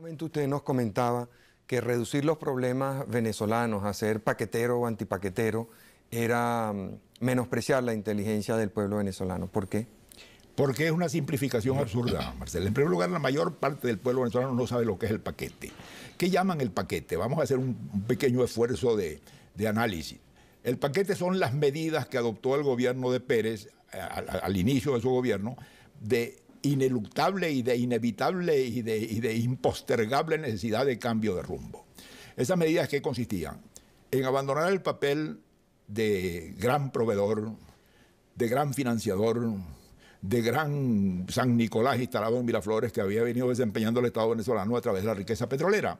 momento usted nos comentaba que reducir los problemas venezolanos a ser paquetero o antipaquetero era mm, menospreciar la inteligencia del pueblo venezolano. ¿Por qué? Porque es una simplificación absurda, Marcelo. En primer lugar, la mayor parte del pueblo venezolano no sabe lo que es el paquete. ¿Qué llaman el paquete? Vamos a hacer un pequeño esfuerzo de, análisis. El paquete son las medidas que adoptó el gobierno de Pérez al, al inicio de su gobierno de ineluctable y de inevitable y de, impostergable necesidad de cambio de rumbo. Esas medidas que consistían en abandonar el papel de gran proveedor, de gran financiador, de gran San Nicolás instalado en Miraflores que había venido desempeñando el Estado venezolano a través de la riqueza petrolera.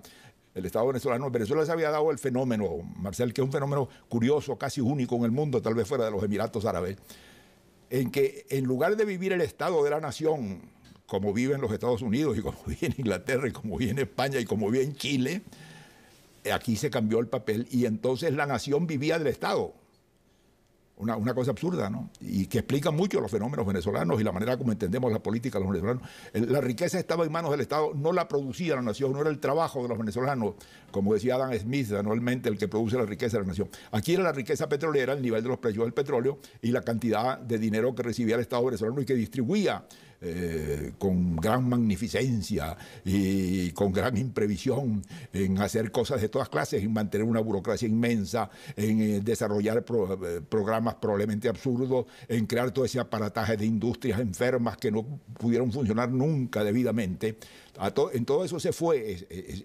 El Estado venezolano, Venezuela se había dado el fenómeno, Marcel, que es un fenómeno curioso, casi único en el mundo, tal vez fuera de los Emiratos Árabes, en que en lugar de vivir el Estado de la nación, como viven los Estados Unidos y como vive Inglaterra y como vive España y como vive Chile, eh, aquí se cambió el papel y entonces la nación vivía del Estado. Una, cosa absurda, ¿no? Y que explica mucho los fenómenos venezolanos y la manera como entendemos la política de los venezolanos. La riqueza estaba en manos del Estado, no la producía la nación, no era el trabajo de los venezolanos, como decía Adam Smith anualmente, el que produce la riqueza de la nación. Aquí era la riqueza petrolera, el nivel de los precios del petróleo y la cantidad de dinero que recibía el Estado venezolano y que distribuía eh, con gran magnificencia y con gran imprevisión en hacer cosas de todas clases, en mantener una burocracia inmensa, en eh, desarrollar eh, programas probablemente absurdos, en crear todo ese aparataje de industrias enfermas que no pudieron funcionar nunca debidamente en todo eso se fue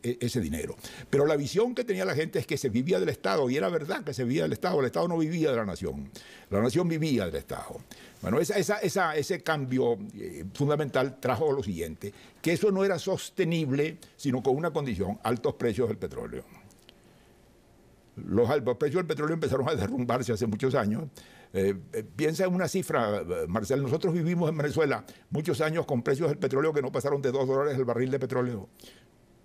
ese dinero. Pero la visión que tenía la gente es que se vivía del Estado, y era verdad que se vivía del Estado, el Estado no vivía de la nación, la nación vivía del Estado. Bueno, ese cambio eh, fundamental trajo lo siguiente, que eso no era sostenible, sino con una condición, altos precios del petróleo. Los altos precios del petróleo empezaron a derrumbarse hace muchos años eh, eh, piensa en una cifra, eh, Marcel, nosotros vivimos en Venezuela muchos años con precios del petróleo que no pasaron de 2 dólares el barril de petróleo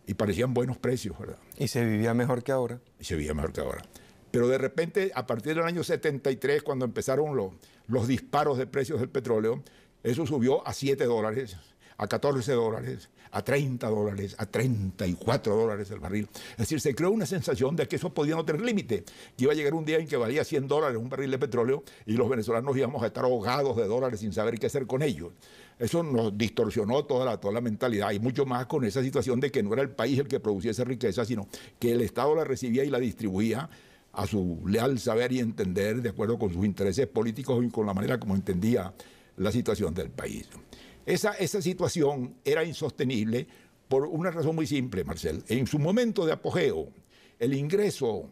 y parecían buenos precios, ¿verdad? Y se vivía mejor que ahora. Y se vivía mejor que ahora. Pero de repente, a partir del año 73, cuando empezaron los, los disparos de precios del petróleo, eso subió a 7 dólares a 14 dólares, a 30 dólares, a 34 dólares el barril. Es decir, se creó una sensación de que eso podía no tener límite, que iba a llegar un día en que valía 100 dólares un barril de petróleo y los venezolanos íbamos a estar ahogados de dólares sin saber qué hacer con ellos. Eso nos distorsionó toda la, toda la mentalidad y mucho más con esa situación de que no era el país el que producía esa riqueza, sino que el Estado la recibía y la distribuía a su leal saber y entender de acuerdo con sus intereses políticos y con la manera como entendía la situación del país. Esa, situación era insostenible por una razón muy simple, Marcel. En su momento de apogeo, el ingreso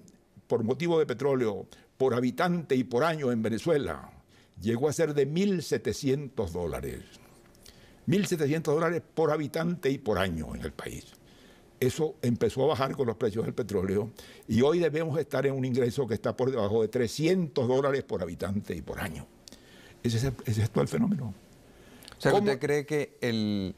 por motivo de petróleo por habitante y por año en Venezuela llegó a ser de 1.700 dólares. 1.700 dólares por habitante y por año en el país. Eso empezó a bajar con los precios del petróleo y hoy debemos estar en un ingreso que está por debajo de 300 dólares por habitante y por año. Ese es, ese es todo el fenómeno. ¿usted cree que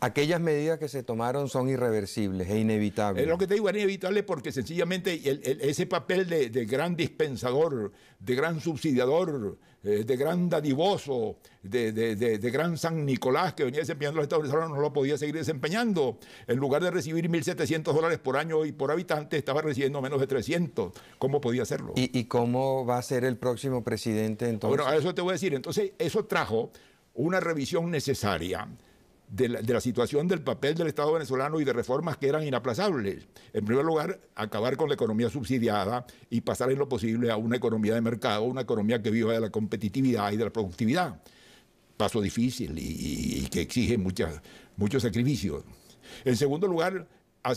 aquellas medidas que se tomaron son irreversibles e inevitables? Es lo que te digo, es inevitable porque sencillamente ese papel de, gran dispensador, de gran subsidiador, eh, de gran dadivoso, de, gran San Nicolás que venía desempeñando los Estados Unidos, no lo podía seguir desempeñando. En lugar de recibir 1.700 dólares por año y por habitante, estaba recibiendo menos de 300. ¿Cómo podía hacerlo? ¿Y, y cómo va a ser el próximo presidente entonces? Bueno, a eso te voy a decir. Entonces, eso trajo una revisión necesaria de la, situación del papel del Estado venezolano y de reformas que eran inaplazables. En primer lugar, acabar con la economía subsidiada y pasar en lo posible a una economía de mercado, una economía que viva de la competitividad y de la productividad. Paso difícil y, que exige muchos sacrificios. En segundo lugar...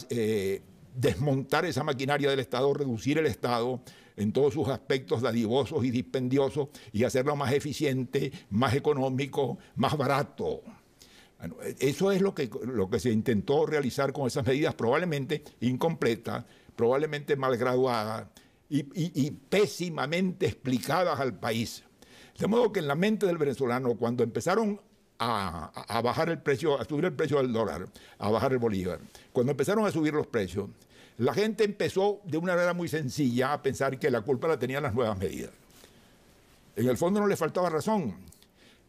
Eh, desmontar esa maquinaria del Estado, reducir el Estado en todos sus aspectos dadivosos y dispendiosos y hacerlo más eficiente, más económico, más barato. eso es lo que, lo que se intentó realizar con esas medidas, probablemente incompletas, probablemente mal graduadas y, y pésimamente explicadas al país. De modo que en la mente del venezolano, cuando empezaron a, bajar el precio, a subir el precio del dólar, a bajar el bolívar. Cuando empezaron a subir los precios, la gente empezó de una manera muy sencilla a pensar que la culpa la tenían las nuevas medidas. En el fondo no le faltaba razón.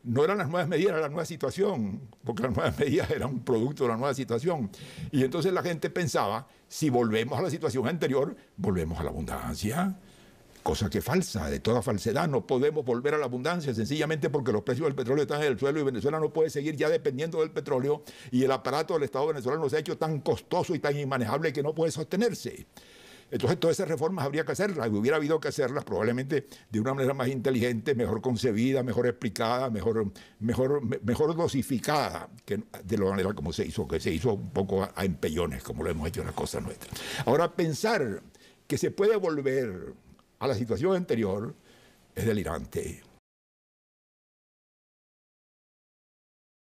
No eran las nuevas medidas, era la nueva situación, porque las nuevas medidas eran un producto de la nueva situación. Y entonces la gente pensaba, si volvemos a la situación anterior, volvemos a la abundancia cosa que falsa, de toda falsedad. No podemos volver a la abundancia sencillamente porque los precios del petróleo están en el suelo y Venezuela no puede seguir ya dependiendo del petróleo y el aparato del Estado venezolano se ha hecho tan costoso y tan inmanejable que no puede sostenerse. Entonces todas esas reformas habría que hacerlas y hubiera habido que hacerlas probablemente de una manera más inteligente, mejor concebida, mejor explicada, mejor, mejor, mejor dosificada, que de la manera como se hizo, que se hizo un poco a, a empellones, como lo hemos hecho en las cosas nuestras. Ahora, pensar que se puede volver a la situación anterior es delirante.